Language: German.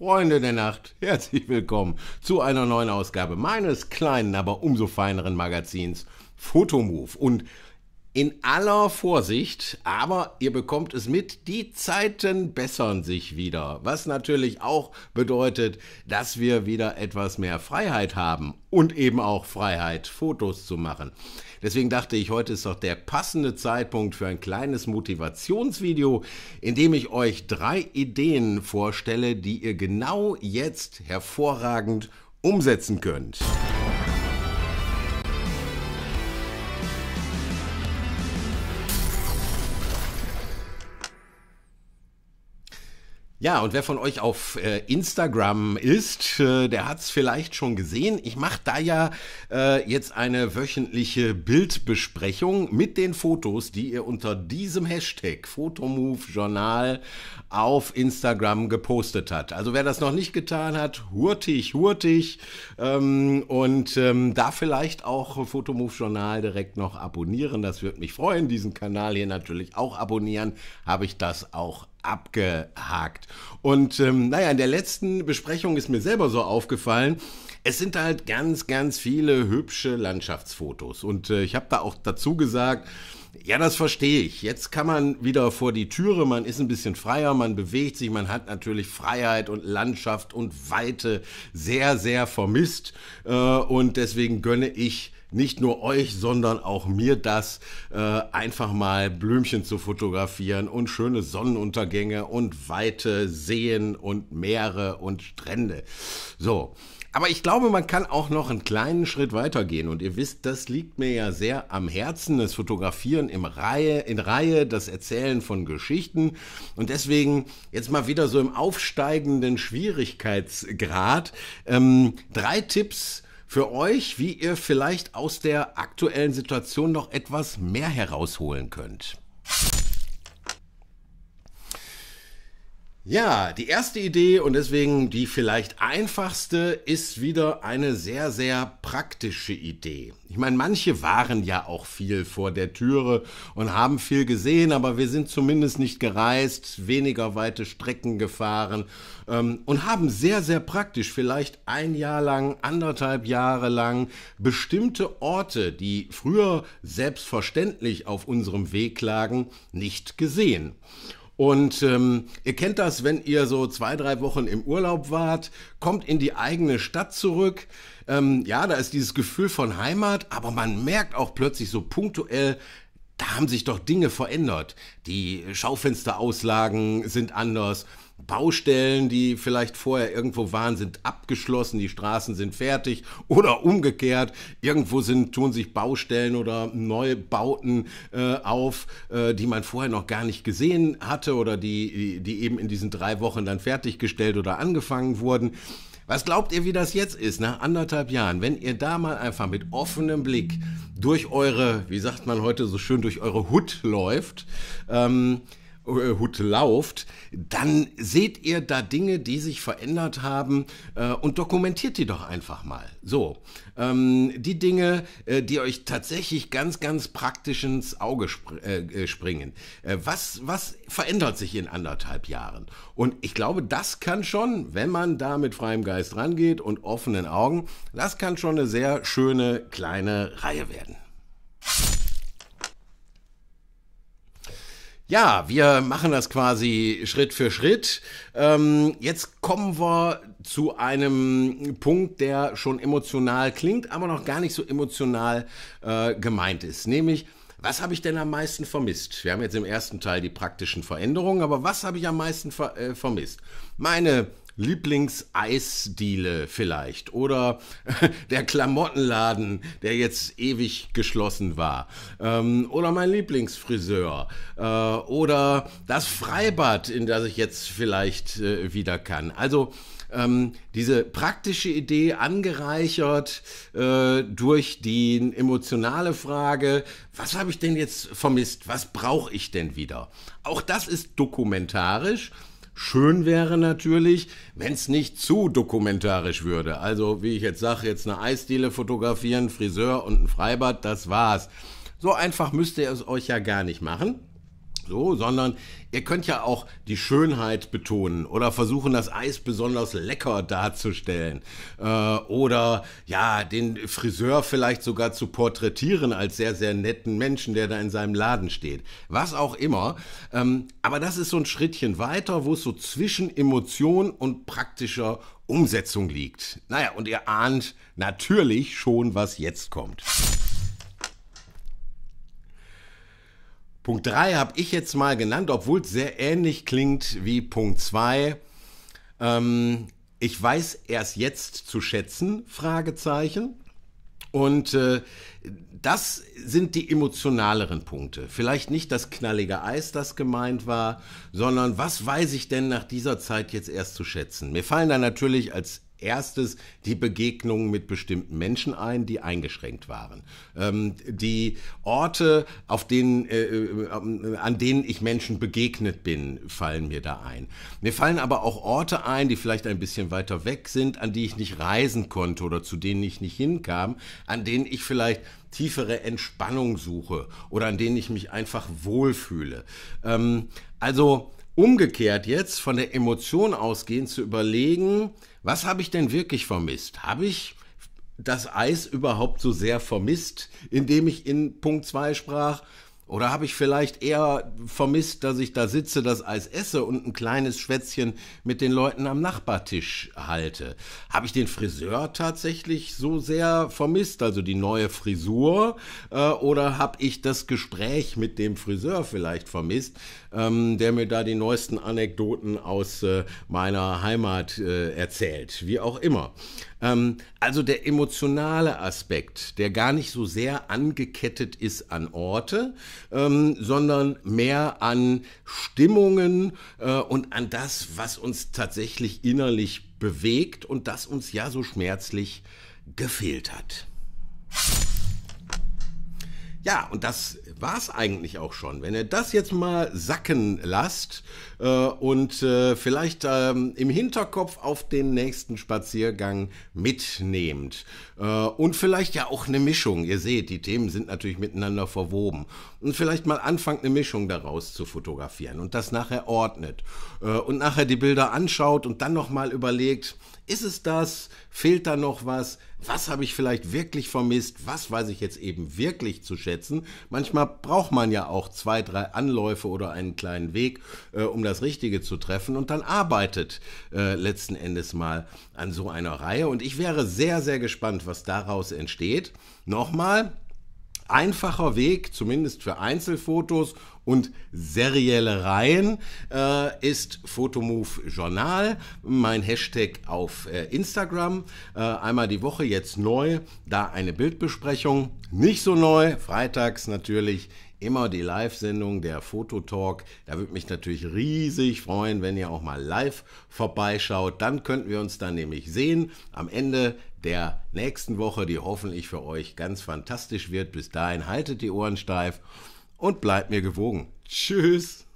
Freunde der Nacht, herzlich willkommen zu einer neuen Ausgabe meines kleinen, aber umso feineren Magazins Photomove. Und in aller Vorsicht, aber ihr bekommt es mit, die Zeiten bessern sich wieder, was natürlich auch bedeutet, dass wir wieder etwas mehr Freiheit haben und eben auch Freiheit, Fotos zu machen. Deswegen dachte ich, heute ist doch der passende Zeitpunkt für ein kleines Motivationsvideo, in dem ich euch drei Ideen vorstelle, die ihr genau jetzt hervorragend umsetzen könnt. Ja, und wer von euch auf äh, Instagram ist, äh, der hat es vielleicht schon gesehen. Ich mache da ja äh, jetzt eine wöchentliche Bildbesprechung mit den Fotos, die ihr unter diesem Hashtag Fotomove Journal auf Instagram gepostet hat. Also wer das noch nicht getan hat, hurtig, hurtig ähm, und ähm, da vielleicht auch Fotomove Journal direkt noch abonnieren. Das würde mich freuen. Diesen Kanal hier natürlich auch abonnieren. Habe ich das auch abgehakt. Und ähm, naja, in der letzten Besprechung ist mir selber so aufgefallen, es sind halt ganz, ganz viele hübsche Landschaftsfotos. Und äh, ich habe da auch dazu gesagt, ja, das verstehe ich. Jetzt kann man wieder vor die Türe, man ist ein bisschen freier, man bewegt sich, man hat natürlich Freiheit und Landschaft und Weite sehr, sehr vermisst. Äh, und deswegen gönne ich nicht nur euch, sondern auch mir das, äh, einfach mal Blümchen zu fotografieren und schöne Sonnenuntergänge und weite Seen und Meere und Strände. So. Aber ich glaube, man kann auch noch einen kleinen Schritt weitergehen. Und ihr wisst, das liegt mir ja sehr am Herzen, das Fotografieren im Reihe, in Reihe, das Erzählen von Geschichten. Und deswegen jetzt mal wieder so im aufsteigenden Schwierigkeitsgrad ähm, drei Tipps für euch, wie ihr vielleicht aus der aktuellen Situation noch etwas mehr herausholen könnt. Ja, die erste Idee und deswegen die vielleicht einfachste ist wieder eine sehr, sehr praktische Idee. Ich meine, manche waren ja auch viel vor der Türe und haben viel gesehen, aber wir sind zumindest nicht gereist, weniger weite Strecken gefahren ähm, und haben sehr, sehr praktisch vielleicht ein Jahr lang, anderthalb Jahre lang bestimmte Orte, die früher selbstverständlich auf unserem Weg lagen, nicht gesehen. Und ähm, ihr kennt das, wenn ihr so zwei, drei Wochen im Urlaub wart, kommt in die eigene Stadt zurück. Ähm, ja, da ist dieses Gefühl von Heimat, aber man merkt auch plötzlich so punktuell, da haben sich doch Dinge verändert. Die Schaufensterauslagen sind anders Baustellen, die vielleicht vorher irgendwo waren, sind abgeschlossen, die Straßen sind fertig oder umgekehrt. Irgendwo sind, tun sich Baustellen oder Neubauten äh, auf, äh, die man vorher noch gar nicht gesehen hatte oder die, die eben in diesen drei Wochen dann fertiggestellt oder angefangen wurden. Was glaubt ihr, wie das jetzt ist, nach anderthalb Jahren, wenn ihr da mal einfach mit offenem Blick durch eure, wie sagt man heute so schön, durch eure Hut läuft? Ähm, äh, Hut lauft, dann seht ihr da Dinge, die sich verändert haben äh, und dokumentiert die doch einfach mal. So, ähm, die Dinge, äh, die euch tatsächlich ganz, ganz praktisch ins Auge spr äh, äh springen. Äh, was, was verändert sich in anderthalb Jahren? Und ich glaube, das kann schon, wenn man da mit freiem Geist rangeht und offenen Augen, das kann schon eine sehr schöne kleine Reihe werden. Ja, wir machen das quasi Schritt für Schritt. Ähm, jetzt kommen wir zu einem Punkt, der schon emotional klingt, aber noch gar nicht so emotional äh, gemeint ist. Nämlich, was habe ich denn am meisten vermisst? Wir haben jetzt im ersten Teil die praktischen Veränderungen, aber was habe ich am meisten ver äh, vermisst? Meine Lieblingseisdiele vielleicht oder der Klamottenladen, der jetzt ewig geschlossen war ähm, oder mein Lieblingsfriseur äh, oder das Freibad, in das ich jetzt vielleicht äh, wieder kann. Also ähm, diese praktische Idee angereichert äh, durch die emotionale Frage, was habe ich denn jetzt vermisst, was brauche ich denn wieder? Auch das ist dokumentarisch Schön wäre natürlich, wenn es nicht zu dokumentarisch würde. Also, wie ich jetzt sage, jetzt eine Eisdiele fotografieren, Friseur und ein Freibad, das war's. So einfach müsst ihr es euch ja gar nicht machen so, sondern ihr könnt ja auch die Schönheit betonen oder versuchen, das Eis besonders lecker darzustellen äh, oder ja, den Friseur vielleicht sogar zu porträtieren als sehr, sehr netten Menschen, der da in seinem Laden steht. Was auch immer. Ähm, aber das ist so ein Schrittchen weiter, wo es so zwischen Emotion und praktischer Umsetzung liegt. Naja, und ihr ahnt natürlich schon, was jetzt kommt. Punkt 3 habe ich jetzt mal genannt, obwohl es sehr ähnlich klingt wie Punkt 2. Ähm, ich weiß erst jetzt zu schätzen, Fragezeichen. Und äh, das sind die emotionaleren Punkte. Vielleicht nicht das knallige Eis, das gemeint war, sondern was weiß ich denn nach dieser Zeit jetzt erst zu schätzen? Mir fallen da natürlich als erstes die Begegnungen mit bestimmten Menschen ein, die eingeschränkt waren. Ähm, die Orte, auf denen, äh, äh, an denen ich Menschen begegnet bin, fallen mir da ein. Mir fallen aber auch Orte ein, die vielleicht ein bisschen weiter weg sind, an die ich nicht reisen konnte oder zu denen ich nicht hinkam, an denen ich vielleicht tiefere Entspannung suche oder an denen ich mich einfach wohlfühle. Ähm, also Umgekehrt jetzt von der Emotion ausgehend zu überlegen, was habe ich denn wirklich vermisst? Habe ich das Eis überhaupt so sehr vermisst, indem ich in Punkt 2 sprach? Oder habe ich vielleicht eher vermisst, dass ich da sitze, das Eis esse und ein kleines Schwätzchen mit den Leuten am Nachbartisch halte? Habe ich den Friseur tatsächlich so sehr vermisst, also die neue Frisur? Äh, oder habe ich das Gespräch mit dem Friseur vielleicht vermisst, ähm, der mir da die neuesten Anekdoten aus äh, meiner Heimat äh, erzählt? Wie auch immer ähm, also der emotionale Aspekt, der gar nicht so sehr angekettet ist an Orte, ähm, sondern mehr an Stimmungen äh, und an das, was uns tatsächlich innerlich bewegt und das uns ja so schmerzlich gefehlt hat. Ja, und das war es eigentlich auch schon. Wenn ihr das jetzt mal sacken lasst äh, und äh, vielleicht ähm, im Hinterkopf auf den nächsten Spaziergang mitnehmt äh, und vielleicht ja auch eine Mischung, ihr seht, die Themen sind natürlich miteinander verwoben und vielleicht mal anfangt, eine Mischung daraus zu fotografieren und das nachher ordnet äh, und nachher die Bilder anschaut und dann nochmal überlegt, ist es das? Fehlt da noch was? Was habe ich vielleicht wirklich vermisst? Was weiß ich jetzt eben wirklich zu schätzen? Manchmal braucht man ja auch zwei, drei Anläufe oder einen kleinen Weg, äh, um das Richtige zu treffen. Und dann arbeitet äh, letzten Endes mal an so einer Reihe. Und ich wäre sehr, sehr gespannt, was daraus entsteht. Nochmal, einfacher Weg, zumindest für Einzelfotos und serielle Reihen, äh, ist Photomove Journal, mein Hashtag auf äh, Instagram. Äh, einmal die Woche jetzt neu, da eine Bildbesprechung. Nicht so neu, freitags natürlich immer die Live-Sendung, der Fototalk. Da würde mich natürlich riesig freuen, wenn ihr auch mal live vorbeischaut. Dann könnten wir uns dann nämlich sehen. Am Ende der nächsten Woche, die hoffentlich für euch ganz fantastisch wird. Bis dahin haltet die Ohren steif und bleibt mir gewogen. Tschüss.